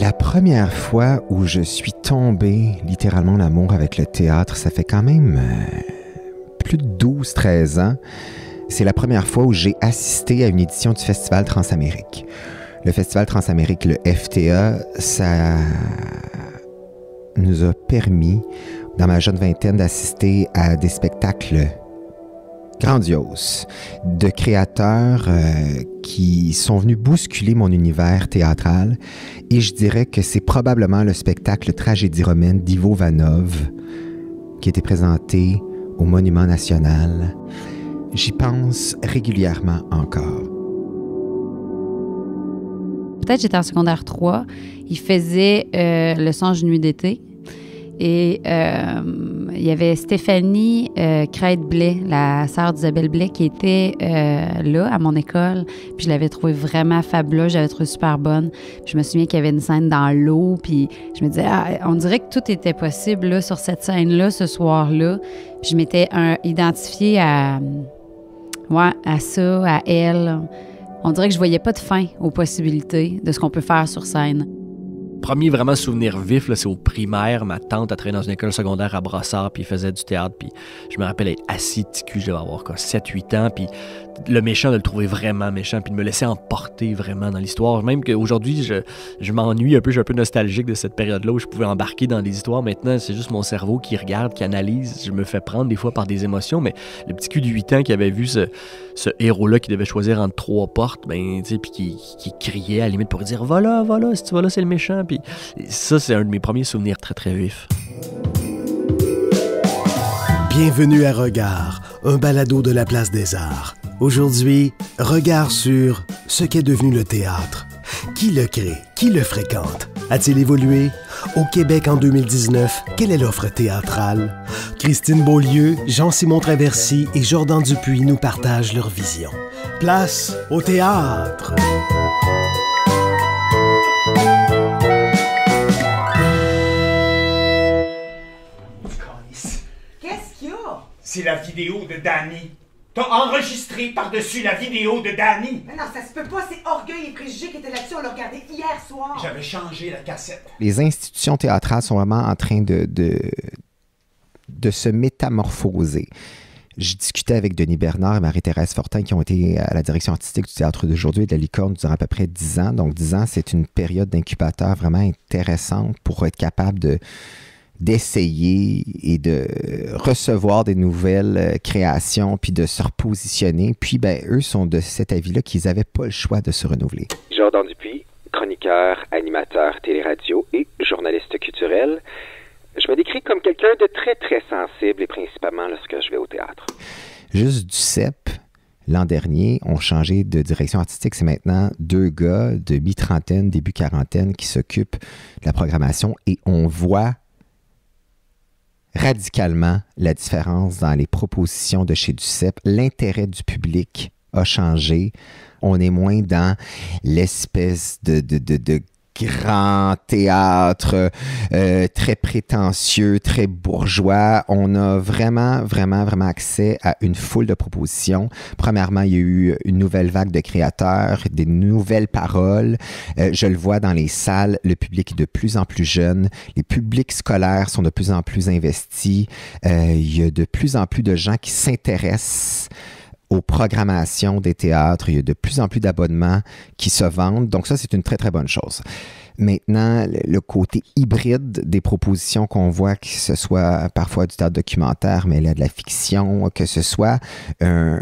La première fois où je suis tombé littéralement en amour avec le théâtre, ça fait quand même euh, plus de 12-13 ans. C'est la première fois où j'ai assisté à une édition du Festival Transamérique. Le Festival Transamérique, le FTA, ça nous a permis, dans ma jeune vingtaine, d'assister à des spectacles grandiose de créateurs euh, qui sont venus bousculer mon univers théâtral et je dirais que c'est probablement le spectacle Tragédie romaine d'Ivo Vanov qui était présenté au Monument national. J'y pense régulièrement encore. Peut-être j'étais en secondaire 3. Il faisait euh, Le sang nuit d'été et euh, il y avait Stéphanie Craig euh, crête la sœur d'Isabelle Blais, qui était euh, là à mon école. Puis je l'avais trouvée vraiment fabuleuse, j'avais trouvée super bonne. je me souviens qu'il y avait une scène dans l'eau, puis je me disais, ah, on dirait que tout était possible sur cette scène-là, ce soir-là. Puis je m'étais identifiée à, ouais, à ça, à elle. On dirait que je voyais pas de fin aux possibilités de ce qu'on peut faire sur scène premier vraiment souvenir vif, c'est au primaire. Ma tante a travaillé dans une école secondaire à Brassard, puis faisait du théâtre. Puis je me rappelle être assis cul, je devais avoir 7-8 ans. Puis le méchant, de le trouver vraiment méchant, puis de me laisser emporter vraiment dans l'histoire. Même qu'aujourd'hui, je, je m'ennuie un peu, je suis un peu nostalgique de cette période-là où je pouvais embarquer dans des histoires. Maintenant, c'est juste mon cerveau qui regarde, qui analyse. Je me fais prendre des fois par des émotions, mais le petit cul de 8 ans qui avait vu ce, ce héros-là qui devait choisir entre trois portes, ben, puis qui, criait à la limite pour dire Voilà, voilà, si tu vas là, c'est le méchant ça, c'est un de mes premiers souvenirs très, très vifs. Bienvenue à Regard, un balado de la place des arts. Aujourd'hui, regard sur ce qu'est devenu le théâtre. Qui le crée? Qui le fréquente? A-t-il évolué? Au Québec en 2019, quelle est l'offre théâtrale? Christine Beaulieu, Jean-Simon Traversy et Jordan Dupuis nous partagent leur vision. Place au théâtre! C'est la vidéo de Danny. T'as enregistré par-dessus la vidéo de Danny. Mais non, ça se peut pas, c'est Orgueil et Préjugé qui étaient là-dessus, on l'a regardé hier soir. J'avais changé la cassette. Les institutions théâtrales sont vraiment en train de, de, se métamorphoser. J'ai discutais avec Denis Bernard et Marie-Thérèse Fortin qui ont été à la direction artistique du théâtre d'aujourd'hui et de la licorne durant à peu près 10 ans. Donc 10 ans, c'est une période d'incubateur vraiment intéressante pour être capable de d'essayer et de recevoir des nouvelles euh, créations, puis de se repositionner. Puis, ben, eux sont de cet avis-là qu'ils n'avaient pas le choix de se renouveler. Jordan Dupuis, chroniqueur, animateur téléradio et journaliste culturel. Je me décris comme quelqu'un de très, très sensible et principalement lorsque je vais au théâtre. Juste du CEP, l'an dernier, ont changé de direction artistique. C'est maintenant deux gars de mi-trentaine, début quarantaine qui s'occupent de la programmation et on voit radicalement la différence dans les propositions de chez DUCEP. L'intérêt du public a changé. On est moins dans l'espèce de, de grand théâtre euh, très prétentieux, très bourgeois. On a vraiment, vraiment, vraiment accès à une foule de propositions. Premièrement, il y a eu une nouvelle vague de créateurs, des nouvelles paroles. Euh, je le vois dans les salles, le public est de plus en plus jeune. Les publics scolaires sont de plus en plus investis. Euh, il y a de plus en plus de gens qui s'intéressent aux programmations des théâtres. Il y a de plus en plus d'abonnements qui se vendent. Donc ça, c'est une très, très bonne chose. Maintenant, le côté hybride des propositions qu'on voit, que ce soit parfois du théâtre documentaire, mais là de la fiction, que ce soit un,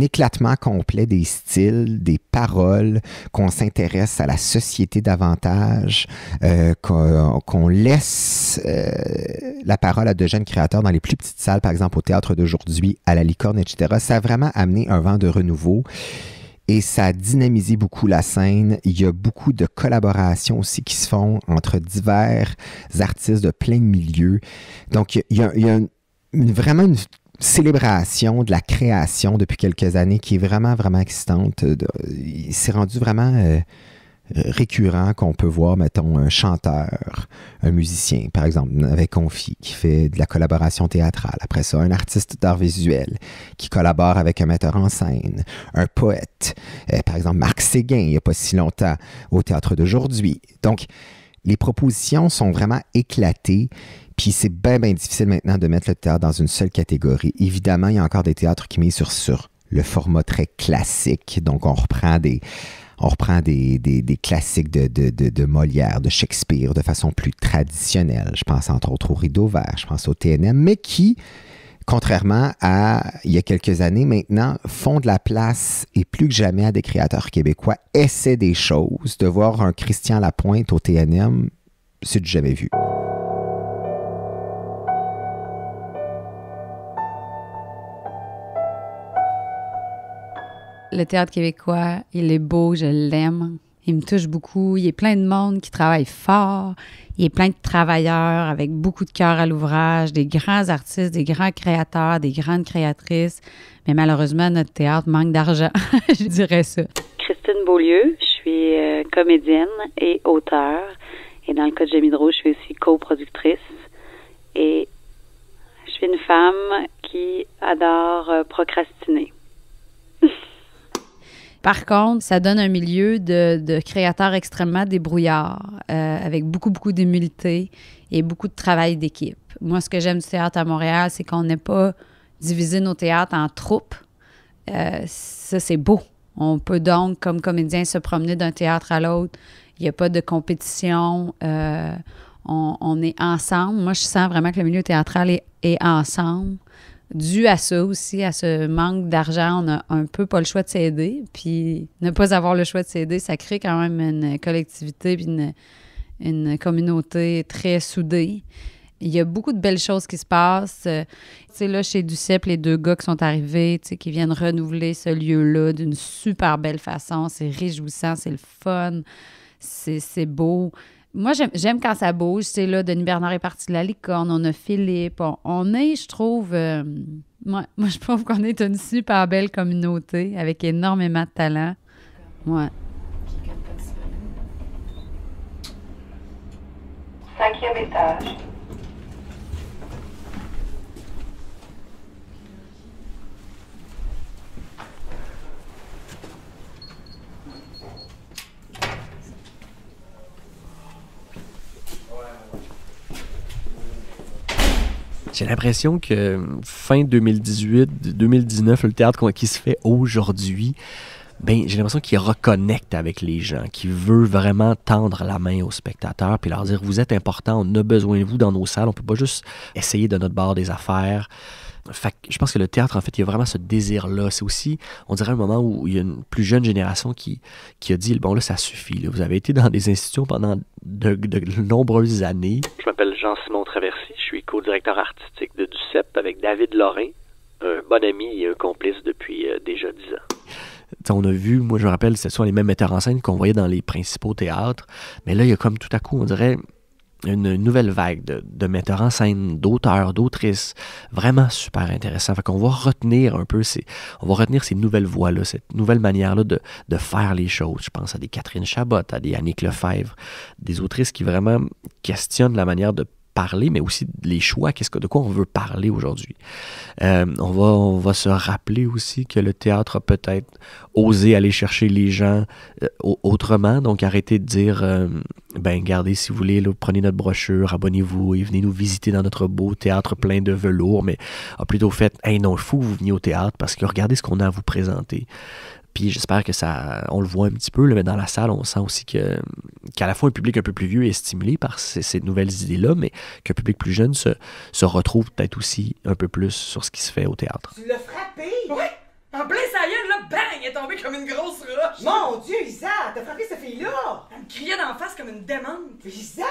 éclatement complet des styles, des paroles, qu'on s'intéresse à la société davantage, euh, qu'on laisse euh, la parole à de jeunes créateurs dans les plus petites salles, par exemple au théâtre d'aujourd'hui, à la licorne, etc. Ça a vraiment amené un vent de renouveau et ça a dynamisé beaucoup la scène. Il y a beaucoup de collaborations aussi qui se font entre divers artistes de plein milieu. Donc, il y a, vraiment une célébration de la création depuis quelques années qui est vraiment, vraiment excitante. Il s'est rendu vraiment... Euh, euh, récurrents qu'on peut voir, mettons, un chanteur, un musicien, par exemple, avec Confi, qui fait de la collaboration théâtrale. Après ça, un artiste d'art visuel qui collabore avec un metteur en scène, un poète, euh, par exemple, Marc Séguin, il n'y a pas si longtemps, au théâtre d'aujourd'hui. Donc, les propositions sont vraiment éclatées. Puis c'est bien, bien difficile maintenant de mettre le théâtre dans une seule catégorie. Évidemment, il y a encore des théâtres qui misent sur, sur le format très classique. Donc, on reprend des, on reprend des, classiques de, de, Molière, de Shakespeare, de façon plus traditionnelle. Je pense entre autres au Rideau Vert, je pense au TNM, mais qui, contrairement à il y a quelques années maintenant, font de la place et plus que jamais à des créateurs québécois, essaient des choses. De voir un Christian Lapointe au TNM, c'est du jamais vu. le théâtre québécois, il est beau, je l'aime. Il me touche beaucoup. Il y a plein de monde qui travaille fort. Il y a plein de travailleurs avec beaucoup de cœur à l'ouvrage, des grands artistes, des grands créateurs, des grandes créatrices. Mais malheureusement, notre théâtre manque d'argent. je dirais ça. Christine Beaulieu, je suis euh, comédienne et auteure. Et dans le cas de Drew, je suis aussi coproductrice. Et je suis une femme qui adore euh, procrastiner. Par contre, ça donne un milieu de, créateurs extrêmement débrouillards, euh, avec beaucoup, beaucoup d'humilité et beaucoup de travail d'équipe. Moi, ce que j'aime du théâtre à Montréal, c'est qu'on n'est pas divisé nos théâtres en troupes. Euh, ça, c'est beau. On peut donc, comme comédien, se promener d'un théâtre à l'autre. Il n'y a pas de compétition. Euh, on, est ensemble. Moi, je sens vraiment que le milieu théâtral est ensemble dû à ça aussi, à ce manque d'argent, on n'a un peu pas le choix de s'aider. Puis ne pas avoir le choix de s'aider, ça crée quand même une collectivité puis une, communauté très soudée. Il y a beaucoup de belles choses qui se passent. Euh, tu sais, là, chez Ducep, les deux gars qui sont arrivés, tu sais, qui viennent renouveler ce lieu-là d'une super belle façon. C'est réjouissant, c'est le fun, c'est beau moi, j'aime quand ça bouge. C'est là, Denis Bernard est parti de la licorne, on a Philippe. On, est, je trouve, euh, moi, je trouve qu'on est une super belle communauté avec énormément de talent. Ouais. Cinquième étage. J'ai l'impression que fin 2018, 2019, le théâtre qui se fait aujourd'hui, ben, j'ai l'impression qu'il reconnecte avec les gens, qu'il veut vraiment tendre la main aux spectateurs, puis leur dire, vous êtes importants, on a besoin de vous dans nos salles, on peut pas juste essayer de notre bord des affaires. Fait, je pense que le théâtre, en fait, il y a vraiment ce désir-là. C'est aussi, on dirait, un moment où il y a une plus jeune génération qui, qui a dit, bon, là, ça suffit. Vous avez été dans des institutions pendant de, nombreuses années. Je m'appelle Jean-Simon Traversy. Je suis co-directeur artistique de DUCEP avec David Lorrain, un bon ami et un complice depuis euh, déjà dix ans. on a vu, moi je me rappelle, ce sont les mêmes metteurs en scène qu'on voyait dans les principaux théâtres. Mais là, il y a comme tout à coup, on dirait, une nouvelle vague de, metteurs en scène, d'auteurs, d'autrices, vraiment super intéressant. Fait qu'on va retenir un peu ces, on va retenir ces nouvelles voix là cette nouvelle manière-là de, de, faire les choses. Je pense à des Catherine Chabot, à des Annick Lefebvre, des autrices qui vraiment questionnent la manière de parler, mais aussi les choix, qu'est-ce que, de quoi on veut parler aujourd'hui. Euh, on, va, on va se rappeler aussi que le théâtre a peut-être osé aller chercher les gens euh, autrement, donc arrêtez de dire, euh, ben gardez si vous voulez, prenez notre brochure, abonnez-vous et venez nous visiter dans notre beau théâtre plein de velours, mais a ah, plutôt fait, hey non, il faut que vous venez au théâtre parce que regardez ce qu'on a à vous présenter. Puis j'espère que ça, on le voit un petit peu, mais dans la salle, on sent aussi que qu'à la fois un public un peu plus vieux est stimulé par ces, nouvelles idées-là, mais qu'un public plus jeune se, retrouve peut-être aussi un peu plus sur ce qui se fait au théâtre. Tu frappé? En plein sa là, bang, elle est tombée comme une grosse roche. Mon Dieu, Isa, t'as frappé cette fille-là. Elle me criait d'en face comme une demande! Isa!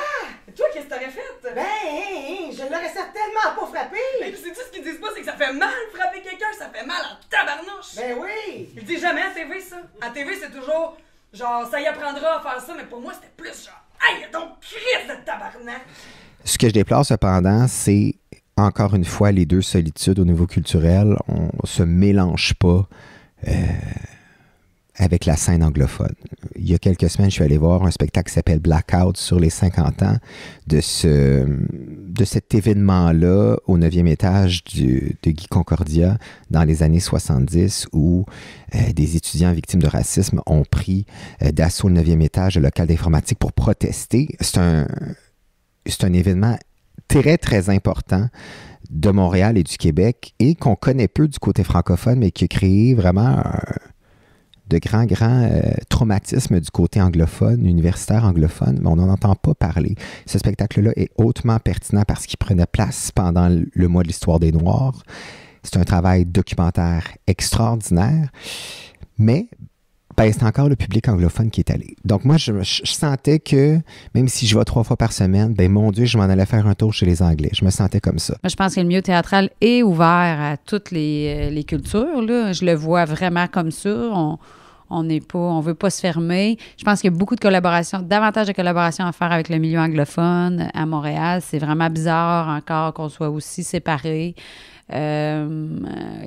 Toi, qu'est-ce que t'aurais fait? Ben, je hein, hein, je l'aurais certainement pas frappé. Et puis, c'est tout ce qu'ils disent pas, c'est que ça fait mal frapper quelqu'un, ça fait mal en tabarnouche. Ben oui. Ils disent jamais à TV, ça. À TV, c'est toujours, genre, ça y apprendra à faire ça, mais pour moi, c'était plus genre, aïe, donc crise de tabarnak. Ce que je déplore cependant, c'est encore une fois, les deux solitudes au niveau culturel, on se mélange pas euh, avec la scène anglophone. Il y a quelques semaines, je suis allé voir un spectacle qui s'appelle Blackout sur les 50 ans de, ce, de cet événement-là au 9e étage de Guy Concordia dans les années 70 où euh, des étudiants victimes de racisme ont pris euh, d'assaut le 9e étage, le local d'informatique pour protester. C'est un, c'est un événement très, très important de Montréal et du Québec et qu'on connaît peu du côté francophone, mais qui a créé vraiment de grands, grands euh, traumatismes du côté anglophone, universitaire anglophone, mais on n'en entend pas parler. Ce spectacle-là est hautement pertinent parce qu'il prenait place pendant le mois de l'histoire des Noirs. C'est un travail documentaire extraordinaire. Mais ben, c'est encore le public anglophone qui est allé. Donc, moi, je, sentais que même si je vais trois fois par semaine, ben, mon Dieu, je m'en allais faire un tour chez les Anglais. Je me sentais comme ça. je pense que le milieu théâtral est ouvert à toutes les, euh, cultures. Je le vois vraiment comme ça. On, on n'est pas, on veut pas se fermer. Je pense qu'il y a beaucoup de collaborations, davantage de collaborations à faire avec le milieu anglophone à Montréal. C'est vraiment bizarre encore qu'on soit aussi séparés. Euh,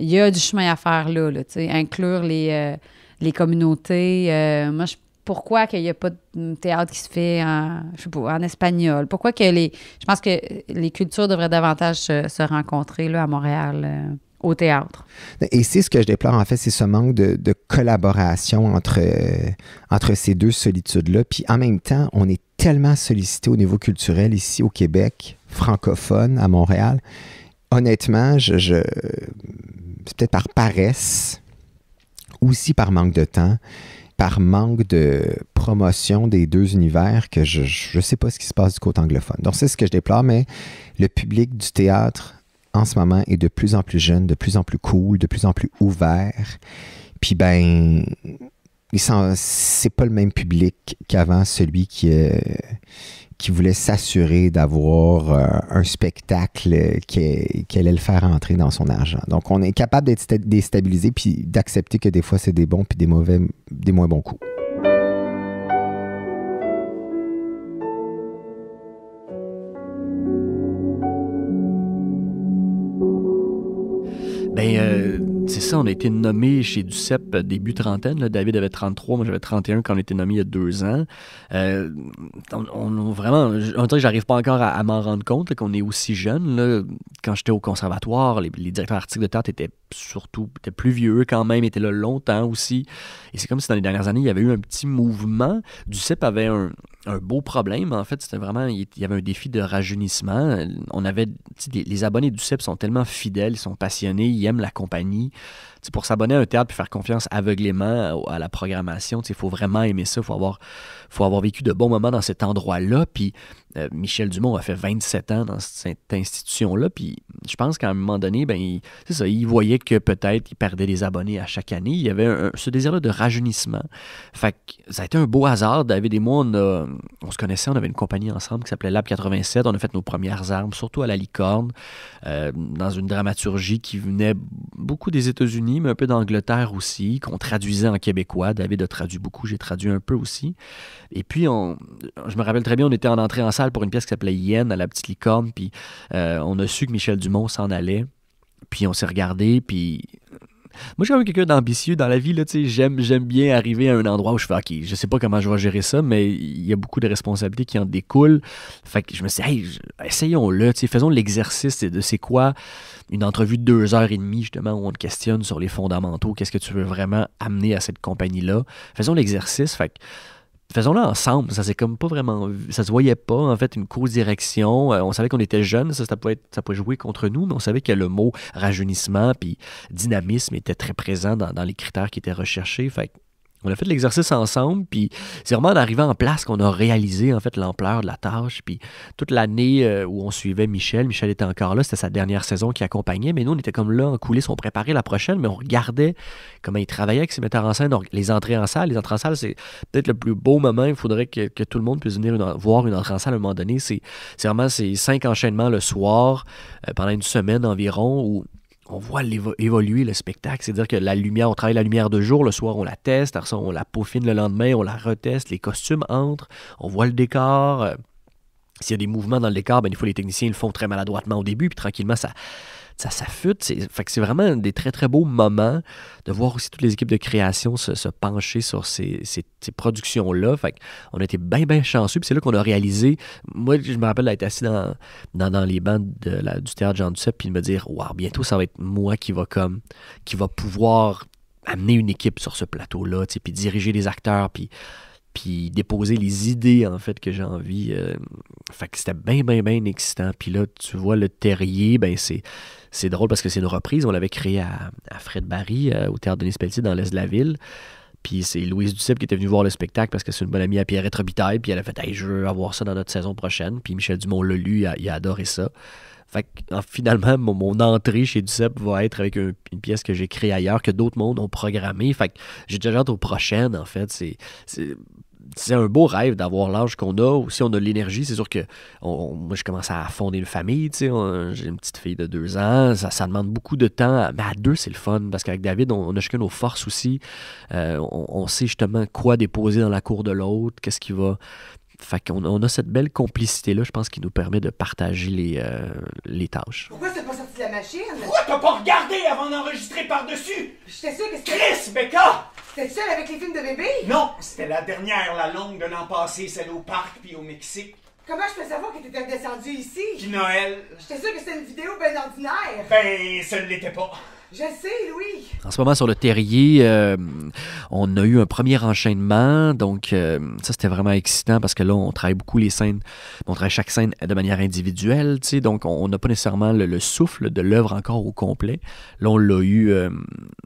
il y a du chemin à faire là, là inclure les, euh, les communautés. Euh, moi, pourquoi qu'il n'y a pas de théâtre qui se fait en, je sais pas, en espagnol? Pourquoi que les. Je pense que les cultures devraient davantage se, rencontrer là, à Montréal. Euh, au théâtre. Et c'est ce que je déplore, en fait, c'est ce manque de, collaboration entre, euh, entre ces deux solitudes-là. Puis en même temps, on est tellement sollicité au niveau culturel ici au Québec, francophone, à Montréal. Honnêtement, je, je c'est peut-être par paresse aussi par manque de temps, par manque de promotion des deux univers que je ne sais pas ce qui se passe du côté anglophone. Donc c'est ce que je déplore, mais le public du théâtre en ce moment est de plus en plus jeune, de plus en plus cool, de plus en plus ouvert. Puis ben, c'est pas le même public qu'avant celui qui est qui voulait s'assurer d'avoir euh, un spectacle euh, qui, allait le faire entrer dans son argent. Donc, on est capable d'être déstabilisé puis d'accepter que des fois, c'est des bons puis des mauvais, des moins bons coups. Ben, euh, c'est ça, on a été nommé chez DUCEP début trentaine. David avait 33, moi j'avais 31 quand on était nommé il y a deux ans. Euh, on, vraiment, j'arrive pas encore à, m'en rendre compte qu'on est aussi jeune. Quand j'étais au conservatoire, les, directeurs artistiques de théâtre étaient surtout étaient plus vieux quand même, étaient là longtemps aussi. Et c'est comme si dans les dernières années, il y avait eu un petit mouvement. DUCEP avait un, un beau problème. En fait, c'était vraiment, il y avait un défi de rajeunissement. On avait, les abonnés du CEP sont tellement fidèles, ils sont passionnés, ils aiment la compagnie pour s'abonner à un théâtre puis faire confiance aveuglément euh, à, la programmation, il faut vraiment aimer ça. Il faut avoir, faut avoir vécu de bons moments dans cet endroit-là. Puis euh, Michel Dumont a fait 27 ans dans cette institution-là. Puis je pense qu'à un moment donné, ben, il, voyait que peut-être il perdait des abonnés à chaque année. Il y avait ce désir-là de rajeunissement. Fait ça a été un beau hasard. David et moi, on, se connaissait, on avait une compagnie ensemble qui s'appelait Lab 87. On a fait nos premières armes, surtout à la licorne, euh, dans une dramaturgie qui venait beaucoup des États-Unis mais un peu d'Angleterre aussi, qu'on traduisait en québécois. David a traduit beaucoup, j'ai traduit un peu aussi. Et puis, on, je me rappelle très bien, on était en entrée en salle pour une pièce qui s'appelait Yen à la petite licorne, puis euh, on a su que Michel Dumont s'en allait. Puis on s'est regardé, puis moi, je suis quand quelqu'un d'ambitieux dans la vie. J'aime bien arriver à un endroit où je fais OK, je sais pas comment je vais gérer ça, mais il y a beaucoup de responsabilités qui en découlent. Fait que je me suis dit, hey, essayons-le. Faisons l'exercice de c'est quoi une entrevue de deux heures et demie, justement, où on te questionne sur les fondamentaux. Qu'est-ce que tu veux vraiment amener à cette compagnie-là? Faisons l'exercice. Fait faisons-le ensemble. Ça c'est comme pas vraiment. Ça se voyait pas, en fait, une co-direction. Euh, on savait qu'on était jeunes, ça, pouvait être, ça jouer contre nous, mais on savait que le mot rajeunissement puis dynamisme était très présent dans, dans les critères qui étaient recherchés. Fait on a fait l'exercice ensemble, puis c'est vraiment en arrivant en place qu'on a réalisé en fait l'ampleur de la tâche. Puis toute l'année euh, où on suivait Michel, Michel était encore là, c'était sa dernière saison qui accompagnait, mais nous on était comme là en coulisses, on préparait la prochaine, mais on regardait comment il travaillait avec ses metteurs en scène, les entrées en salle. Les entrées en salle, c'est peut-être le plus beau moment, il faudrait que, tout le monde puisse venir voir une entrée en salle à un moment donné. C'est vraiment ces cinq enchaînements le soir, euh, pendant une semaine environ, où on voit évoluer le spectacle. C'est-à-dire que la lumière, on travaille la lumière de jour, le soir on la teste, on la peaufine le lendemain, on la reteste, les costumes entrent, on voit le décor. Euh, s'il y a des mouvements dans le décor, ben, il fois les techniciens le font très maladroitement au début, puis tranquillement ça, ça s'affûte. Fait que c'est vraiment des très, très beaux moments de voir aussi toutes les équipes de création se, pencher sur ces, productions-là. Fait on été bien, bien chanceux. Puis c'est là qu'on a réalisé. Moi, je me rappelle d'être assis dans, les bancs de la, du théâtre Jean Duceppe puis de me dire Wow, bientôt, ça va être moi qui va comme qui va pouvoir amener une équipe sur ce plateau-là, puis diriger les acteurs, puis puis déposer les idées en fait que j'ai envie. Euh. fait que c'était bien, bien, bien excitant. Puis là, tu vois le terrier, ben c'est c'est drôle parce que c'est une reprise. On l'avait créée à, Fred Barry, euh, au Théâtre Denis Pelletier, dans l'Est de la ville. Puis c'est Louise Duceppe qui était venue voir le spectacle parce que c'est une bonne amie à pierre pierre Robitaille. Puis elle a fait hey, Je veux avoir ça dans notre saison prochaine. Puis Michel Dumont l'a lu, il a, adoré ça. Fait que finalement, mon, entrée chez Duceppe va être avec une pièce que j'ai créée ailleurs, que d'autres mondes ont programmée. Fait que j'ai déjà hâte aux prochaines, en fait. C'est c'est un beau rêve d'avoir l'âge qu'on a. aussi si on a de l'énergie, c'est sûr que moi, je commence à fonder une famille. J'ai une petite fille de deux ans. Ça, demande beaucoup de temps. Mais à deux, c'est le fun parce qu'avec David, on, a chacun nos forces aussi. Euh, on, sait justement quoi déposer dans la cour de l'autre, qu'est-ce qui va. Fait qu'on on a cette belle complicité-là, je pense, qui nous permet de partager les, euh, tâches. Pourquoi t'as pas sorti la machine? Pourquoi t'as pas regardé avant d'enregistrer par-dessus? que Chris, Becca! T'es seule avec les films de bébé? Non, c'était la dernière, la longue de l'an passé, celle au parc puis au Mexique. Comment je peux savoir que t'étais descendu ici? Puis Noël. J'étais sûre que c'était une vidéo bien ordinaire. Ben, ça ne l'était pas. Je sais, Louis. En ce moment, sur le terrier, euh, on a eu un premier enchaînement. Donc, euh, ça, c'était vraiment excitant parce que là, on travaille beaucoup les scènes. On travaille chaque scène de manière individuelle. Tu donc, on n'a pas nécessairement le, souffle de l'œuvre encore au complet. Là, on l'a eu euh,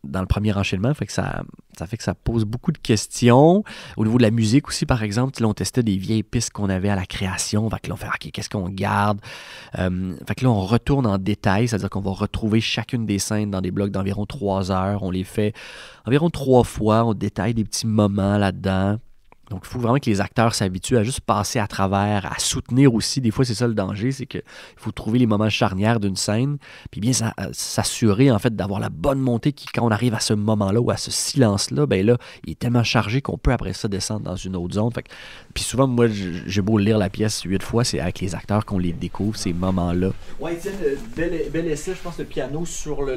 dans le premier enchaînement. Fait que ça, ça fait que ça pose beaucoup de questions. Au niveau de la musique aussi, par exemple, là, on testait des vieilles pistes qu'on avait à la création. Fait que là, on fait OK, qu'est-ce qu'on garde Fait que là, on retourne en détail. C'est-à-dire qu'on va retrouver chacune des scènes dans des blocs d'environ 3 heures. On les fait environ trois fois. On détaille des petits moments là-dedans. Donc, il faut vraiment que les acteurs s'habituent à juste passer à travers, à soutenir aussi. Des fois, c'est ça le danger, c'est qu'il faut trouver les moments charnières d'une scène, puis bien euh, s'assurer, en fait, d'avoir la bonne montée qui, quand on arrive à ce moment-là ou à ce silence-là, ben là, il est tellement chargé qu'on peut après ça descendre dans une autre zone. puis souvent, moi, j'ai beau lire la pièce huit fois, c'est avec les acteurs qu'on les découvre, ces moments-là. Ouais, tiens, euh, bel, essai, je pense, le piano sur le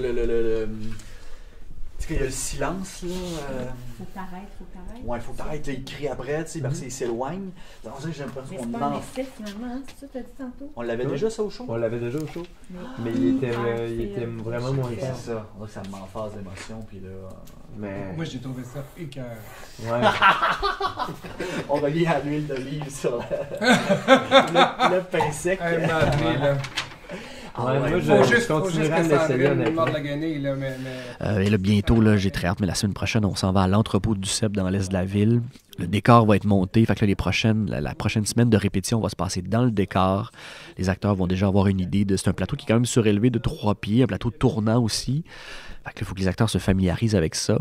est-ce il y a le silence, là. Euh... Faut t'arrêter, faut t'arrêter. Ouais, faut t'arrêter. Il crie après, tu sais, parce qu'il mhm. s'éloigne. ça un, j'ai l'impression qu'on en. C'est finalement, hein, c'est ça, t'as dit tantôt. On l'avait déjà, ça, au show? On l'avait déjà au show. Mais il était, ah, euh, il était euh, vraiment moins fort. C'est ça. Là, ça m'emphase d'émotion, puis là. Euh, Mais... Moi, j'ai trouvé ça écoeur. Ouais. On revient à l'huile d'olive sur le, le, pain sec. m'a là. Euh, et bientôt, là, j'ai très hâte, mais la semaine prochaine, on s'en va à l'entrepôt du CEP dans l'est de la ville. Le décor va être monté. Fait que les prochaines, la, prochaine semaine de répétition va se passer dans le décor. Les acteurs vont déjà avoir une idée de. C'est un plateau qui est quand même surélevé de trois pieds, un plateau tournant aussi. Fait que il faut que les acteurs se familiarisent avec ça.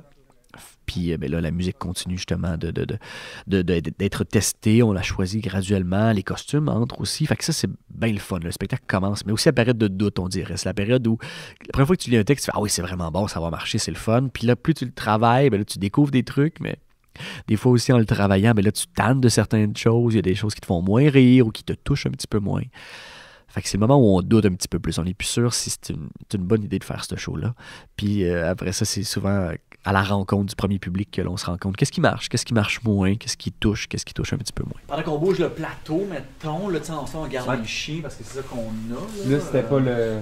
Puis euh, ben là, la musique continue justement d'être de, de, de, testée. On la choisit graduellement. Les costumes entrent aussi. Fait que ça, c'est bien le fun. Le spectacle commence. Mais aussi la période de doute, on dirait. C'est la période où la première fois que tu lis un texte, tu fais Ah oui, c'est vraiment bon, ça va marcher, c'est le fun. Puis là, plus tu le travailles, ben tu découvres des trucs, mais. Des fois aussi en le travaillant, ben là, tu tannes de certaines choses, il y a des choses qui te font moins rire ou qui te touchent un petit peu moins. Fait que c'est le moment où on doute un petit peu plus. On n'est plus sûr si c'est une, bonne idée de faire ce show-là. Puis euh, après ça, c'est souvent à la rencontre du premier public que l'on se rencontre. Qu'est-ce qui marche? Qu'est-ce qui marche moins? Qu'est-ce qui touche? Qu'est-ce qui touche un petit peu moins? Pendant qu'on bouge le plateau, mettons, là, tu on garde le chien parce que c'est ça qu'on a. Là, c'était pas le.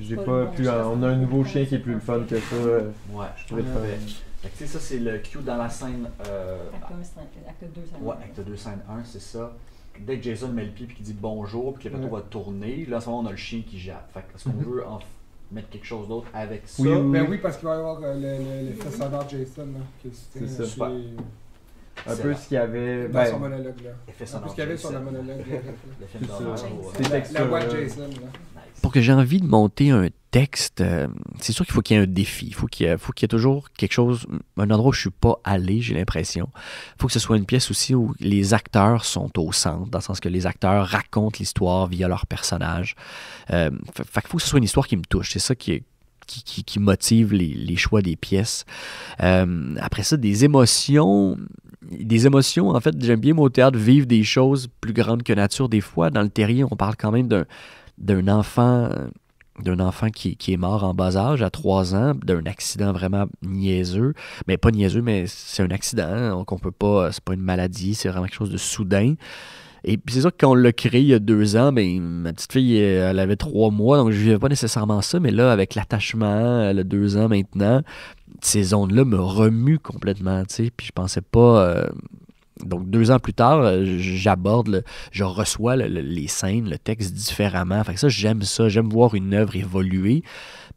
J'ai pas, plus. on a un nouveau chien qui est plus le fun que ça. Euh, ouais, je trouvais sais ça, c'est le cue dans la scène. Euh, acte 2, scène 1. Ouais, acte 2, scène 1, c'est ça dès que Jason met le pied et qu'il dit bonjour, puis que le plateau va tourner, là, à ce moment, on a le chien qui jappe. Fait que ce qu'on mhm. veut, en mettre quelque chose d'autre avec ça. Oui, oui, Ben oui, parce qu'il va y avoir euh, le, le, le Jason là, qui un peu ce qu'il y avait. Bah, son monologue, sur monologue. Euh, Pour que j'ai envie de monter un texte, euh, c'est sûr qu'il faut qu'il y ait un défi. Il faut qu'il y, ait toujours quelque chose, un endroit où je ne suis pas allé, j'ai l'impression. Il faut que ce soit une pièce aussi où les acteurs sont au centre, dans le sens que les acteurs racontent l'histoire via leurs personnages. Euh, il faut que ce soit une histoire qui me touche. C'est ça qui est qui, motive les, choix des pièces. Euh, après ça, des émotions. Des émotions, en fait, j'aime bien, mon au théâtre, vivre des choses plus grandes que nature. Des fois, dans le terrier, on parle quand même d'un enfant d'un enfant qui, est mort en bas âge à 3 ans, d'un accident vraiment niaiseux, mais pas niaiseux, mais c'est un accident, hein, donc on peut pas, c'est pas une maladie, c'est vraiment quelque chose de soudain. Et c'est sûr qu'on quand on l'a créé il y a deux ans, mais ma petite fille, euh, elle avait trois mois, donc je vivais pas nécessairement ça, mais là, avec l'attachement, elle euh, a deux ans maintenant, ces zones-là me remuent complètement, tu sais, puis je pensais pas... Euh, donc, deux ans plus tard, j'aborde, je reçois les scènes, le texte différemment. Fait ça, j'aime ça. J'aime voir une œuvre évoluer.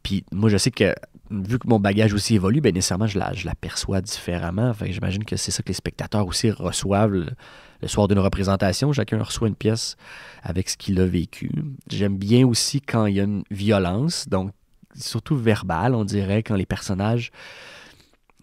Puis moi, je sais que vu que mon bagage aussi évolue, bien nécessairement, je la, je la perçois différemment. Enfin, j'imagine que c'est ça que les spectateurs aussi reçoivent le soir d'une représentation. Chacun reçoit une pièce avec ce qu'il a vécu. J'aime bien aussi quand il y a une violence, donc surtout verbale, on dirait, quand les personnages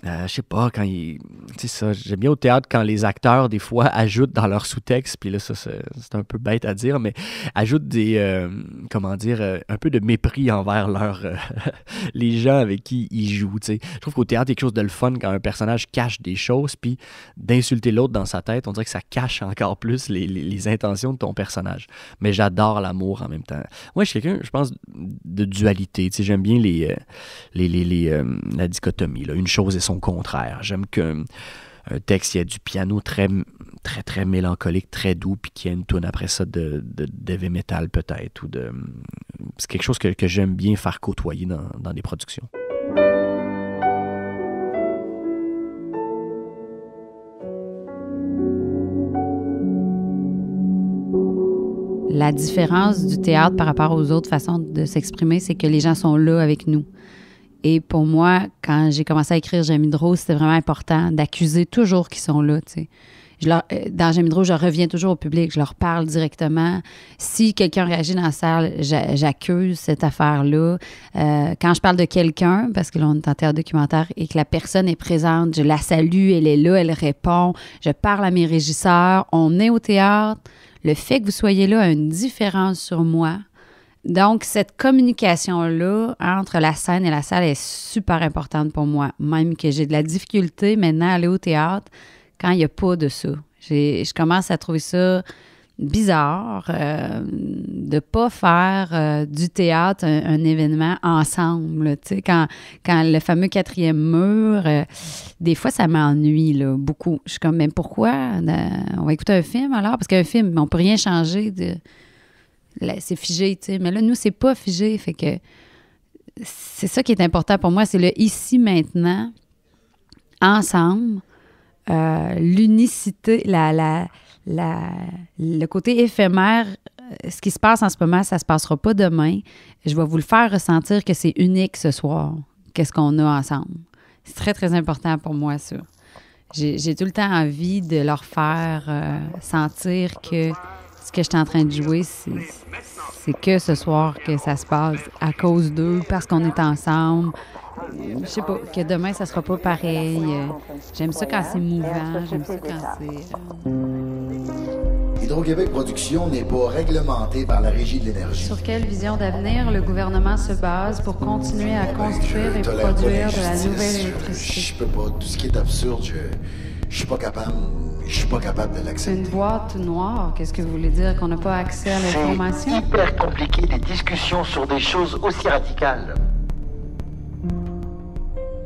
euh, je sais pas, quand ils... Tu ça, j'aime bien au théâtre quand les acteurs, des fois, ajoutent dans leur sous-texte, puis là, ça, c'est un peu bête à dire, mais ajoutent des. Euh, comment dire, euh, un peu de mépris envers leur, les gens avec qui ils jouent, tu sais. Je trouve qu'au théâtre, il y a quelque chose de le fun quand un personnage cache des choses, puis d'insulter l'autre dans sa tête, on dirait que ça cache encore plus les, les, intentions de ton personnage. Mais j'adore l'amour en même temps. Moi, je suis quelqu'un, je pense, de dualité, tu sais. J'aime bien les, la dichotomie, là. Une chose est son contraire. J'aime qu'un euh, texte, il y a du piano très, très, très mélancolique, très doux, puis qu'il y a une tonne après ça de, de, metal peut-être. ou de euh, C'est quelque chose que, que j'aime bien faire côtoyer dans, dans des productions. La différence du théâtre par rapport aux autres façons de s'exprimer, c'est que les gens sont là avec nous. Et pour moi, quand j'ai commencé à écrire J'aime c'était vraiment important d'accuser toujours qu'ils sont là. Je euh, dans J'aime je reviens toujours au public, je leur parle directement. Si quelqu'un réagit dans la salle, j'accuse cette affaire-là. Euh, quand je parle de quelqu'un, parce que là, on est en théâtre documentaire et que la personne est présente, je la salue, elle est là, elle répond, je parle à mes régisseurs, on est au théâtre. Le fait que vous soyez là a une différence sur moi donc, cette communication-là entre la scène et la salle est super importante pour moi, même que j'ai de la difficulté maintenant à aller au théâtre quand il n'y a pas de ça. Je commence à trouver ça bizarre de euh, de pas faire euh, du théâtre un, événement ensemble. Tu sais, quand, quand le fameux quatrième mur, euh, des fois, ça m'ennuie beaucoup. Je suis comme, mais pourquoi? on va écouter un film alors? Parce qu'un film, on peut rien changer de c'est figé, tu sais. Mais là, nous, c'est pas figé. Fait que c'est ça qui est important pour moi, c'est le ici, maintenant, ensemble, euh, l'unicité, la, la, le côté éphémère. Euh, ce qui se passe en ce moment, ça se passera pas demain. Je vais vous le faire ressentir que c'est unique ce soir. Qu'est-ce qu'on a ensemble? C'est très, très important pour moi, ça. J'ai tout le temps envie de leur faire euh, sentir que ce que je suis en train de jouer, c'est que ce soir que ça se passe, à cause d'eux, parce qu'on est ensemble. Euh, je sais pas, que demain, ça sera pas pareil. Euh, j'aime ça quand c'est mouvant, j'aime ça quand c'est... Euh, Hydro-Québec Production n'est pas réglementé par la Régie de l'énergie. Sur quelle vision d'avenir le gouvernement se base pour continuer à ben, construire et produire de la nouvelle électricité? Je peux pas, tout ce qui est absurde, je, je suis pas capable je suis pas capable de l'accepter. Une boîte noire, qu'est-ce que vous voulez dire qu'on n'a pas accès à l'information C'est hyper compliqué des discussions sur des choses aussi radicales.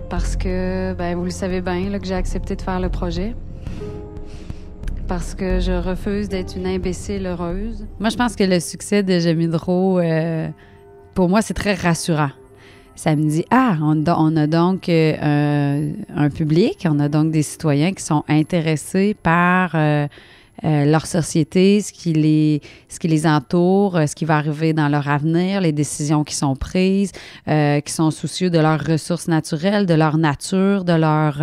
Parce que, ben, vous le savez bien, que j'ai accepté de faire le projet. Parce que je refuse d'être une imbécile heureuse. Moi, je pense que le succès de Jamie euh, pour moi, c'est très rassurant ça me dit Ah, on, a donc euh, euh, un public, on a donc des citoyens qui sont intéressés par euh, leur société, ce qui, les, ce qui les entoure, ce qui va arriver dans leur avenir, les décisions qui sont prises, qui sont soucieux de leurs ressources naturelles, de leur nature, de leur.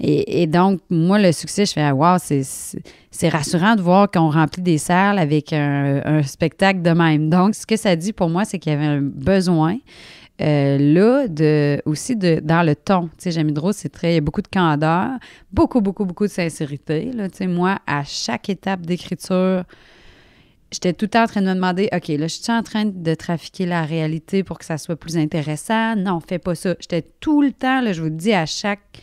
Et, donc, moi, le succès, je fais ah, wow, c'est rassurant de voir qu'on remplit des salles avec un, un, spectacle de même. Donc, ce que ça dit pour moi, c'est qu'il y avait un besoin. Euh, là, de, aussi de, dans le ton. Tu sais, Jamie c'est très, il y a beaucoup de candeur, beaucoup, beaucoup, beaucoup de sincérité. Là. Tu sais, moi, à chaque étape d'écriture, j'étais tout le temps en train de me demander, OK, là, je suis en train de trafiquer la réalité pour que ça soit plus intéressant? Non, fais pas ça. J'étais tout le temps, là, je vous le dis, à chaque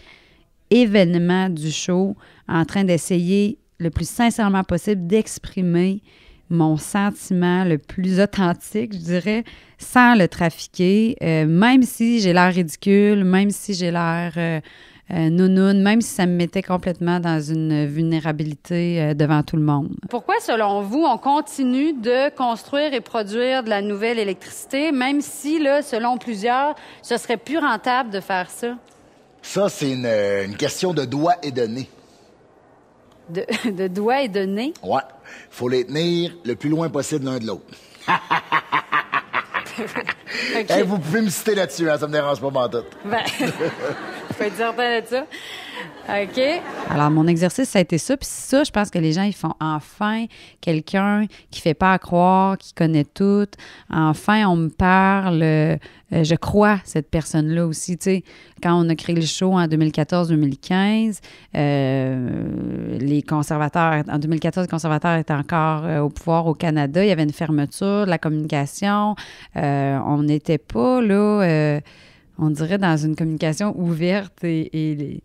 événement du show, en train d'essayer le plus sincèrement possible d'exprimer mon sentiment le plus authentique, je dirais, sans le trafiquer, euh, même si j'ai l'air ridicule, même si j'ai l'air euh, euh même si ça me mettait complètement dans une vulnérabilité euh, devant tout le monde. Pourquoi, selon vous, on continue de construire et produire de la nouvelle électricité, même si, là, selon plusieurs, ce serait plus rentable de faire ça? Ça, c'est une, une question de doigt et de nez. de, doigts et de nez? Ouais. Faut les tenir le plus loin possible l'un de l'autre. vous pouvez me citer là-dessus, hein, ça me dérange pas, tout. Ben, faut être certain de ça. OK. Alors, mon exercice, ça a été ça. Puis ça, je pense que les gens, ils font enfin quelqu'un qui fait pas à croire, qui connaît tout. Enfin, on me parle. Euh, je crois cette personne-là aussi. Tu sais, quand on a créé le show en 2014-2015, euh, les conservateurs, en 2014, les conservateurs étaient encore euh, au pouvoir au Canada. Il y avait une fermeture de la communication. on n'était pas là, on dirait, dans une communication ouverte et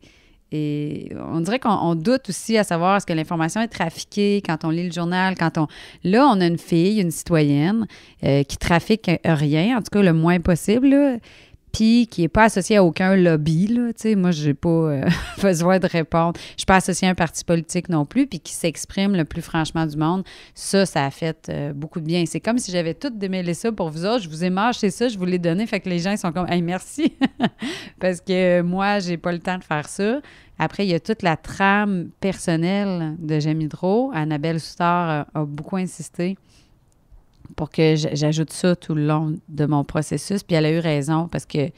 et on dirait qu'on doute aussi à savoir est-ce que l'information est trafiquée quand on lit le journal, quand on... Là, on a une fille, une citoyenne euh, qui trafique rien, en tout cas le moins possible qui n'est pas associé à aucun lobby. Là, moi, je n'ai pas euh, besoin de répondre. Je ne suis pas associé à un parti politique non plus, puis qui s'exprime le plus franchement du monde. Ça, ça a fait euh, beaucoup de bien. C'est comme si j'avais tout démêlé ça pour vous autres. Je vous ai mâché ça, je vous l'ai donné. Fait que les gens, ils sont comme, hey, merci, parce que moi, j'ai pas le temps de faire ça. Après, il y a toute la trame personnelle de Jamie Dro, Annabelle Soutard euh, a beaucoup insisté pour que j'ajoute ça tout le long de mon processus. Puis elle a eu raison parce que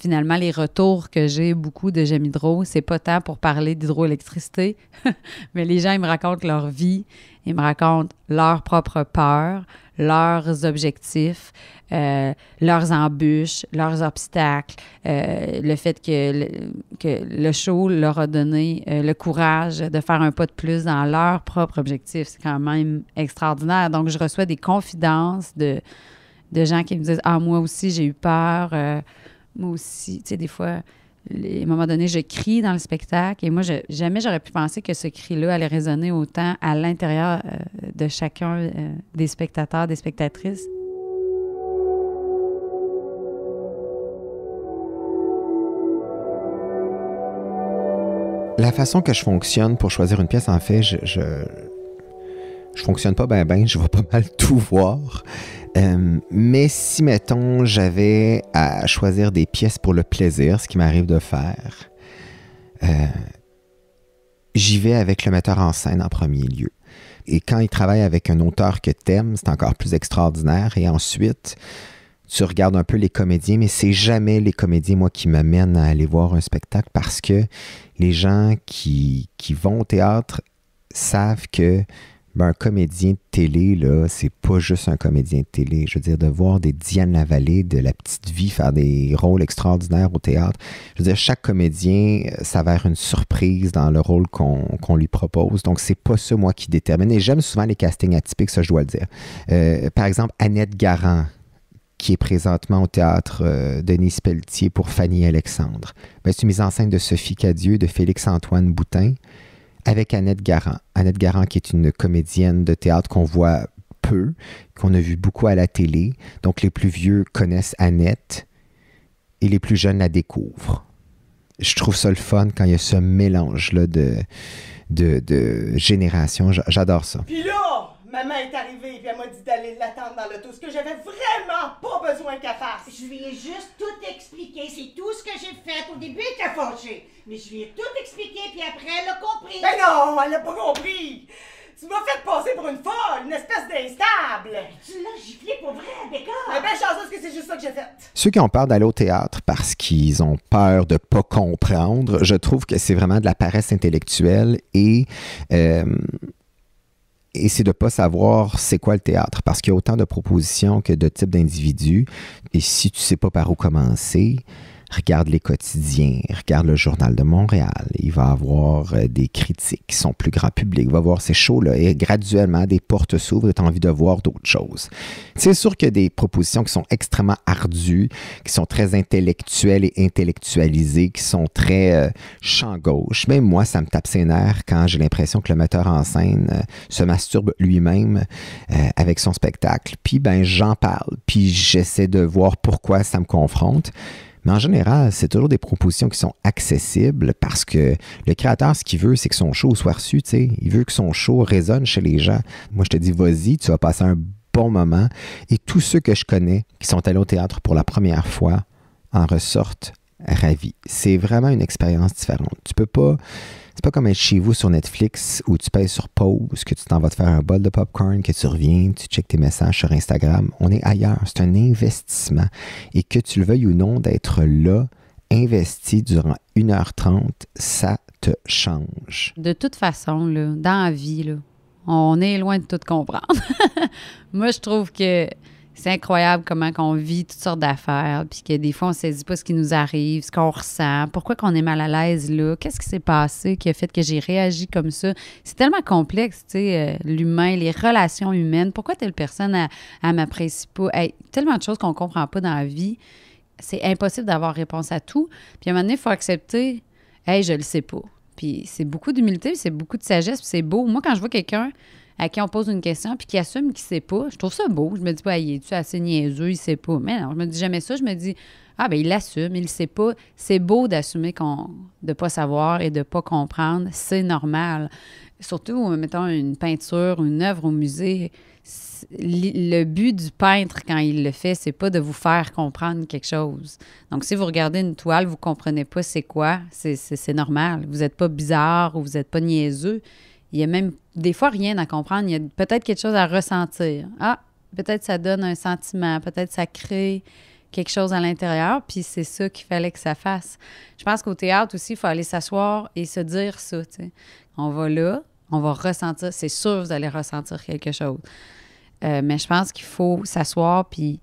finalement, les retours que j'ai beaucoup de J'aime Hydro, c'est pas tant pour parler d'hydroélectricité, mais les gens, ils me racontent leur vie, ils me racontent leur propre peur, leurs objectifs, euh, leurs embûches, leurs obstacles, euh, le fait que le, que le show leur a donné euh, le courage de faire un pas de plus dans leur propre objectif. C'est quand même extraordinaire. Donc, je reçois des confidences de, de gens qui me disent Ah, moi aussi, j'ai eu peur. moi aussi, tu sais, des fois, à un moment donné, je crie dans le spectacle et moi, je, jamais j'aurais pu penser que ce cri-là allait résonner autant à l'intérieur euh, de chacun euh, des spectateurs, des spectatrices. La façon que je fonctionne pour choisir une pièce, en fait, je je fonctionne pas bien, ben, je vais pas mal tout voir. Euh, mais si, mettons, j'avais à choisir des pièces pour le plaisir, ce qui m'arrive de faire, euh, j'y vais avec le metteur en scène en premier lieu. Et quand il travaille avec un auteur que t'aimes, c'est encore plus extraordinaire. Et ensuite, tu regardes un peu les comédiens, mais c'est jamais les comédiens, moi, qui m'amènent à aller voir un spectacle parce que les gens qui, qui vont au théâtre savent que ben, un comédien de télé, là, c'est pas juste un comédien de télé. Je veux dire, de voir des Diane Lavallée de La Petite Vie faire des rôles extraordinaires au théâtre. Je veux dire, chaque comédien euh, s'avère une surprise dans le rôle qu'on lui propose. Donc, c'est pas ça, moi, qui détermine. Et j'aime souvent les castings atypiques, ça, je dois le dire. Euh, par exemple, Annette Garand, qui est présentement au théâtre euh, Denis Pelletier pour Fanny Alexandre. Ben, c'est une mise en scène de Sophie Cadieux, de Félix-Antoine Boutin avec Annette Garant, Annette Garant qui est une comédienne de théâtre qu'on voit peu, qu'on a vu beaucoup à la télé. Donc, les plus vieux connaissent Annette et les plus jeunes la découvrent. Je trouve ça le fun quand il y a ce mélange-là de, de, de générations. J'adore ça. Maman est arrivée et elle m'a dit d'aller l'attendre dans l'auto, ce que j'avais vraiment pas besoin qu'elle fasse. Je lui ai juste tout expliqué, c'est tout ce que j'ai fait. Au début, elle était mais je lui ai tout expliqué puis après, elle a compris. Mais ben non, elle a pas compris. Tu m'as fait passer pour une folle, une espèce d'instable. Ben, tu l'as giflé pour vrai, Becca. Mais ben parce que c'est juste ça que j'ai fait. Ceux qui ont peur d'aller au théâtre parce qu'ils ont peur de pas comprendre, je trouve que c'est vraiment de la paresse intellectuelle et... Euh, et c'est de ne pas savoir c'est quoi le théâtre, parce qu'il y a autant de propositions que de types d'individus. Et si tu sais pas par où commencer, regarde les quotidiens, regarde le Journal de Montréal. Il va avoir euh, des critiques qui sont plus grand public, il va voir ces shows-là. Et graduellement, des portes s'ouvrent et tu envie de voir d'autres choses. C'est sûr qu'il y a des propositions qui sont extrêmement ardues, qui sont très intellectuelles et intellectualisées, qui sont très euh, champ gauche. Même moi, ça me tape ses nerfs quand j'ai l'impression que le metteur en scène euh, se masturbe lui-même avec son spectacle. Puis, ben, j'en parle. Puis, j'essaie de voir pourquoi ça me confronte. Mais en général, c'est toujours des propositions qui sont accessibles parce que le créateur, ce qu'il veut, c'est que son show soit reçu. sais, Il veut que son show résonne chez les gens. Moi, je te dis, vas-y, tu vas passer un bon moment. Et tous ceux que je connais qui sont allés au théâtre pour la première fois en ressortent ravis. C'est vraiment une expérience différente. Tu peux pas c'est pas comme être chez vous sur Netflix où tu payes sur pause, que tu t'en vas te faire un bol de popcorn, que tu reviens, tu checkes tes messages sur Instagram. On est ailleurs. C'est un investissement. Et que tu le veuilles ou non, d'être là, investi durant 1h30, ça te change. De toute façon, là, dans la vie, là, on est loin de tout comprendre. Moi, je trouve que c'est incroyable comment on vit toutes sortes d'affaires, puis que des fois, on ne saisit pas ce qui nous arrive, ce qu'on ressent, pourquoi qu'on est mal à l'aise là, qu'est-ce qui s'est passé qui a fait que j'ai réagi comme ça. C'est tellement complexe, tu sais, euh, l'humain, les relations humaines, pourquoi telle personne ne m'apprécie pas. Hey, tellement de choses qu'on ne comprend pas dans la vie. C'est impossible d'avoir réponse à tout. Puis à un moment donné, il faut accepter, hey, je le sais pas. Puis c'est beaucoup d'humilité, c'est beaucoup de sagesse, c'est beau. Moi, quand je vois quelqu'un à qui on pose une question puis qui assume qu'il sait pas. Je trouve ça beau. Je me dis pas, il est-tu assez niaiseux, il sait pas. Mais non, je me dis jamais ça. Je me dis, ah ben il assume, il sait pas. C'est beau d'assumer qu'on de pas savoir et de pas comprendre. C'est normal. Surtout, mettant une peinture, une œuvre au musée le but du peintre quand il le fait, c'est pas de vous faire comprendre quelque chose. Donc, si vous regardez une toile, vous comprenez pas c'est quoi, c'est normal. Vous n'êtes pas bizarre ou vous n'êtes pas niaiseux. Il y a même des fois rien à comprendre. Il y a peut-être quelque chose à ressentir. Ah, peut-être ça donne un sentiment, peut-être ça crée quelque chose à l'intérieur, puis c'est ça qu'il fallait que ça fasse. Je pense qu'au théâtre aussi, il faut aller s'asseoir et se dire ça. On va là, on va ressentir, c'est sûr vous allez ressentir quelque chose. Euh, mais je pense qu'il faut s'asseoir puis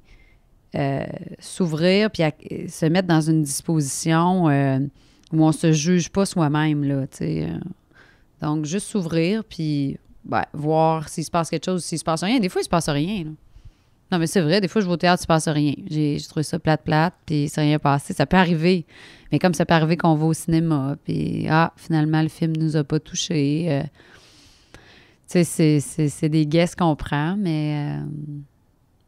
euh, s'ouvrir puis se mettre dans une disposition euh, où on se juge pas soi-même là. Donc, juste s'ouvrir, puis ben, voir s'il se passe quelque chose, s'il se passe rien. Des fois, il se passe rien. Non, mais c'est vrai, des fois, je vais au théâtre, il se passe rien. J'ai trouvé ça plate-plate, puis s'est rien passé. Ça peut arriver. Mais comme ça peut arriver qu'on va au cinéma, puis ah, finalement, le film nous a pas touchés. Euh, tu sais, c'est des guesses qu'on prend, mais... Euh,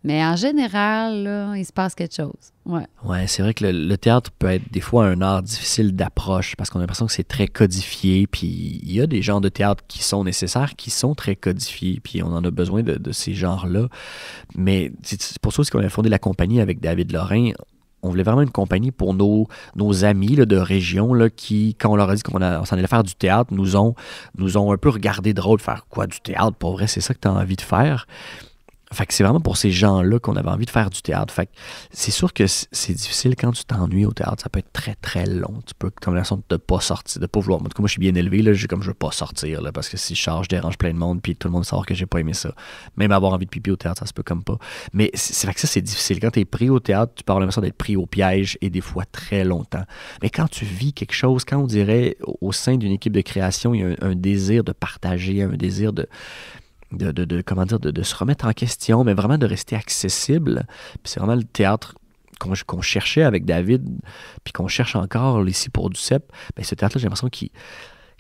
mais en général, il se passe quelque chose. Ouais, ouais c'est vrai que le, théâtre peut être des fois un art difficile d'approche parce qu'on a l'impression que c'est très codifié. Puis il y a des genres de théâtre qui sont nécessaires, qui sont très codifiés. Puis on en a besoin de, ces genres-là. Mais c'est pour ça aussi qu'on a fondé la compagnie avec David Lorrain on voulait vraiment une compagnie pour nos, nos amis de région là, qui, quand on leur a dit qu'on s'en allait faire du théâtre, nous ont, nous ont un peu regardé drôle, faire quoi du théâtre, pour vrai, c'est ça que tu as envie de faire. Fait que c'est vraiment pour ces gens-là qu'on avait envie de faire du théâtre. Fait c'est sûr que c'est difficile quand tu t'ennuies au théâtre. Ça peut être très, très long. Tu peux, comme la façon de pas sortir, de pas vouloir. En tout cas, moi, je suis bien élevé, là. J'ai comme, je veux pas sortir, là. Parce que si je charge, je dérange plein de monde, puis tout le monde savoir que j'ai pas aimé ça. Même avoir envie de pipi au théâtre, ça se peut comme pas. Mais c'est vrai que ça, c'est difficile. Quand tu es pris au théâtre, tu parles l'impression d'être pris au piège et des fois très longtemps. Mais quand tu vis quelque chose, quand on dirait au sein d'une équipe de création, il y a un désir de partager, un désir de de, comment dire, de, se remettre en question, mais vraiment de rester accessible. c'est vraiment le théâtre qu'on cherchait avec David, puis qu'on cherche encore ici pour du CEP. mais ben, ce théâtre-là, j'ai l'impression qu'il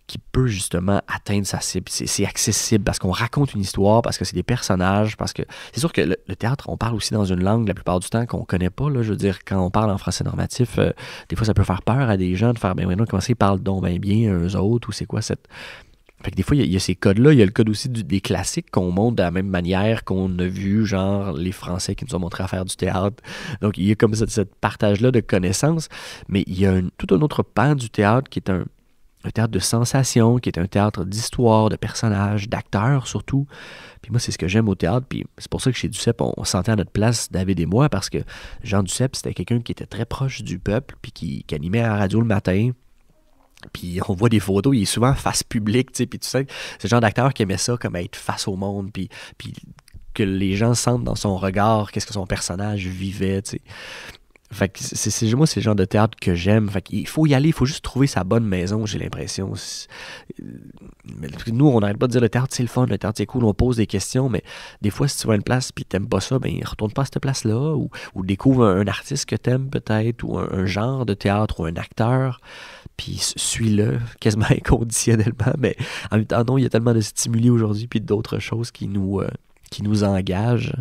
qui peut justement atteindre sa cible. C'est accessible parce qu'on raconte une histoire, parce que c'est des personnages, parce que c'est sûr que le, théâtre, on parle aussi dans une langue la plupart du temps qu'on connaît pas. Là, je veux dire, quand on parle en français normatif, euh, des fois ça peut faire peur à des gens de faire, ben maintenant, non, comment ça, ils parlent donc ben bien eux autres, ou c'est quoi cette, fait que des fois, il y, a ces codes-là. Il y a le code aussi des classiques qu'on montre de la même manière qu'on a vu, genre les Français qui nous ont montré à faire du théâtre. Donc, il y a comme ce, cette partage-là de connaissances. Mais il y a tout un autre pan du théâtre qui est un, théâtre de sensations, qui est un théâtre d'histoire, de personnages, d'acteurs surtout. Puis moi, c'est ce que j'aime au théâtre. Puis c'est pour ça que chez Duceppe, on, on sentait à notre place, David et moi, parce que Jean Duceppe, c'était quelqu'un qui était très proche du peuple, puis qui, qui animait à la radio le matin, puis on voit des photos, il est souvent face publique, tu sais, puis tu sais, c'est le genre d'acteur qui aimait ça, comme être face au monde, puis, puis que les gens sentent dans son regard qu'est-ce que son personnage vivait, tu sais. Fait que c'est, moi, c'est le genre de théâtre que j'aime. Fait qu'il faut y aller, il faut juste trouver sa bonne maison, j'ai l'impression. Euh, nous, on n'arrête pas de dire le théâtre, c'est le fun, le théâtre, c'est cool, on pose des questions, mais des fois, si tu vois une place puis t'aimes pas ça, ben retourne pas à cette place-là, ou, découvre un, artiste que t'aimes peut-être, ou un, genre de théâtre, ou un acteur, puis suis-le quasiment inconditionnellement. Mais en même temps, non, il y a tellement de stimuli aujourd'hui, puis d'autres choses qui nous... Euh, qui nous engage.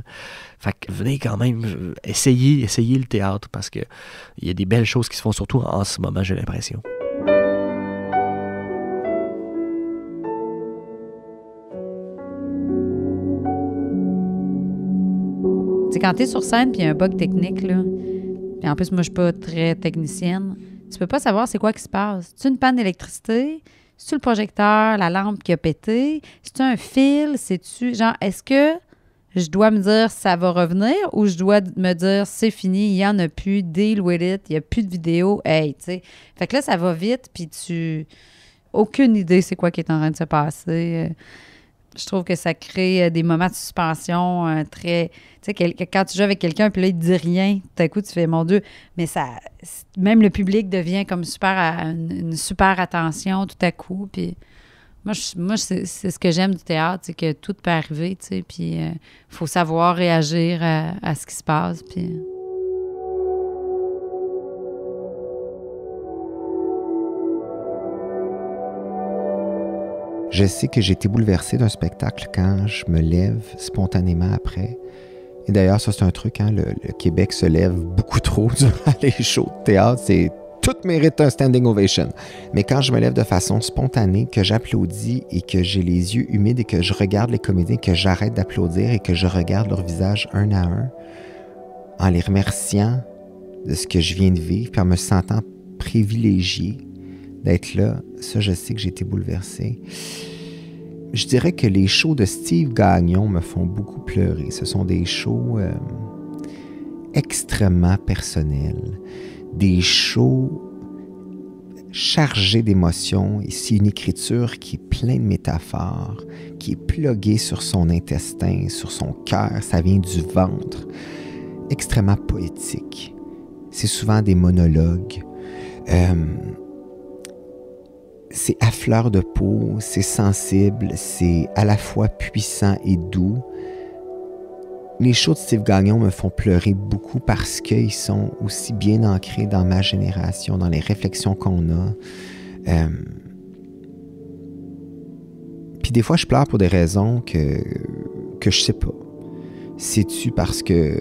Fait que venez quand même, essayer euh, essayer le théâtre parce qu'il y a des belles choses qui se font, surtout en ce moment, j'ai l'impression. C'est quand t'es sur scène puis il y a un bug technique, là. Puis en plus, moi, je suis pas très technicienne. Tu peux pas savoir c'est quoi qui se passe. C'est une panne d'électricité? C'est le projecteur, la lampe qui a pété? C'est un fil? C'est-tu. Genre, est-ce que je dois me dire ça va revenir ou je dois me dire c'est fini, il n'y en a plus, deal with it, il n'y a plus de vidéo, hey, tu sais. Fait que là, ça va vite, puis tu. Aucune idée c'est quoi qui est en train de se passer. Euh. Je trouve que ça crée euh, des moments de suspension euh, très. Tu sais, quand tu joues avec quelqu'un, puis là, il te dit rien, tout à coup, tu fais mon Dieu. Mais ça. Même le public devient comme super. une, super attention tout à coup. Puis moi, moi c'est, ce que j'aime du théâtre, c'est que tout peut arriver, tu sais. Puis il euh, faut savoir réagir à, à, ce qui se passe. Puis. Je sais que j'étais bouleversé d'un spectacle quand je me lève spontanément après. Et d'ailleurs, ça, c'est un truc, hein, le, Québec se lève beaucoup trop durant les shows de théâtre. C'est tout mérite un standing ovation. Mais quand je me lève de façon spontanée, que j'applaudis et que j'ai les yeux humides et que je regarde les comédiens, que j'arrête d'applaudir et que je regarde leur visage un à un, en les remerciant de ce que je viens de vivre, puis en me sentant privilégié d'être là. Ça, je sais que j'ai été bouleversé. Je dirais que les shows de Steve Gagnon me font beaucoup pleurer. Ce sont des shows euh, extrêmement personnels, des shows chargés d'émotions. Ici, une écriture qui est pleine de métaphores, qui est pluguée sur son intestin, sur son cœur, ça vient du ventre. Extrêmement poétique. C'est souvent des monologues. Euh, c'est à fleur de peau, c'est sensible, c'est à la fois puissant et doux. Les shows de Steve Gagnon me font pleurer beaucoup parce qu'ils sont aussi bien ancrés dans ma génération, dans les réflexions qu'on a. Euh, puis des fois, je pleure pour des raisons que, que je sais pas. C'est-tu parce que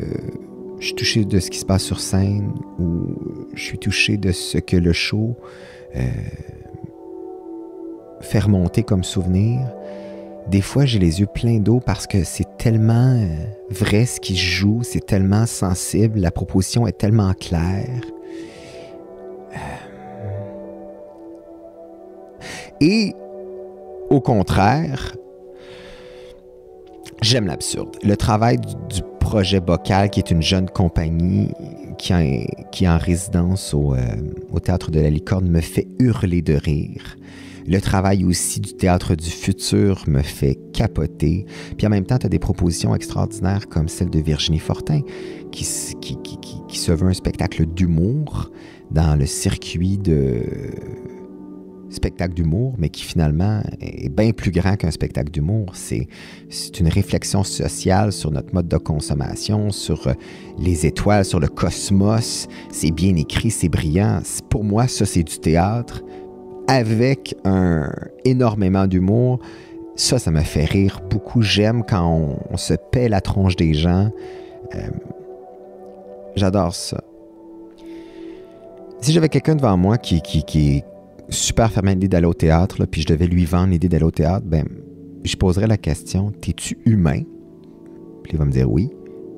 je suis touché de ce qui se passe sur scène ou je suis touché de ce que le show... Euh, faire monter comme souvenir, des fois j'ai les yeux pleins d'eau parce que c'est tellement euh, vrai ce qui se joue, c'est tellement sensible, la proposition est tellement claire. Euh. Et au contraire, j'aime l'absurde. Le travail du, projet Bocal, qui est une jeune compagnie qui, est en résidence au, euh, au Théâtre de la Licorne, me fait hurler de rire. Le travail aussi du théâtre du futur me fait capoter. Puis en même temps, tu as des propositions extraordinaires comme celle de Virginie Fortin, qui, se veut un spectacle d'humour dans le circuit de spectacle d'humour, mais qui finalement est bien plus grand qu'un spectacle d'humour. C'est, une réflexion sociale sur notre mode de consommation, sur euh, les étoiles, sur le cosmos. C'est bien écrit, c'est brillant. Pour moi, ça, c'est du théâtre avec un énormément d'humour. Ça, ça me fait rire beaucoup. J'aime quand on, se paie la tronche des gens. Euh, j'adore ça. Si j'avais quelqu'un devant moi qui, est super fermé à l'idée d'aller au théâtre, puis je devais lui vendre l'idée d'aller au théâtre, ben, je poserais la question T'es-tu humain Puis il va me dire oui.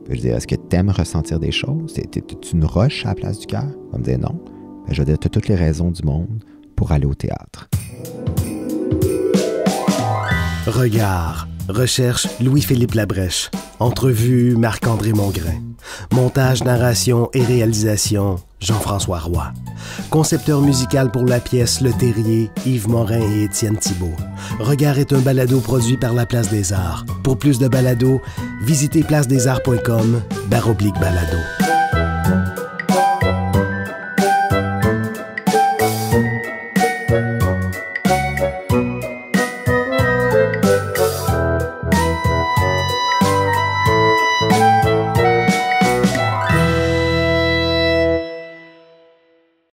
Puis je vais dire Est-ce que t'aimes ressentir des choses T'es-tu une roche à la place du cœur Il va me dire non. Ben, je vais dire toutes les raisons du monde pour aller au théâtre. Regard. Recherche Louis-Philippe Labrèche. Entrevue Marc-André Mongrain. Montage, narration et réalisation Jean-François Roy. Concepteur musical pour la pièce Le Terrier, Yves Morin et Étienne Thibault. Regard est un balado produit par la Place des Arts. Pour plus de balados, visitez placedesarts.com baroblique balado.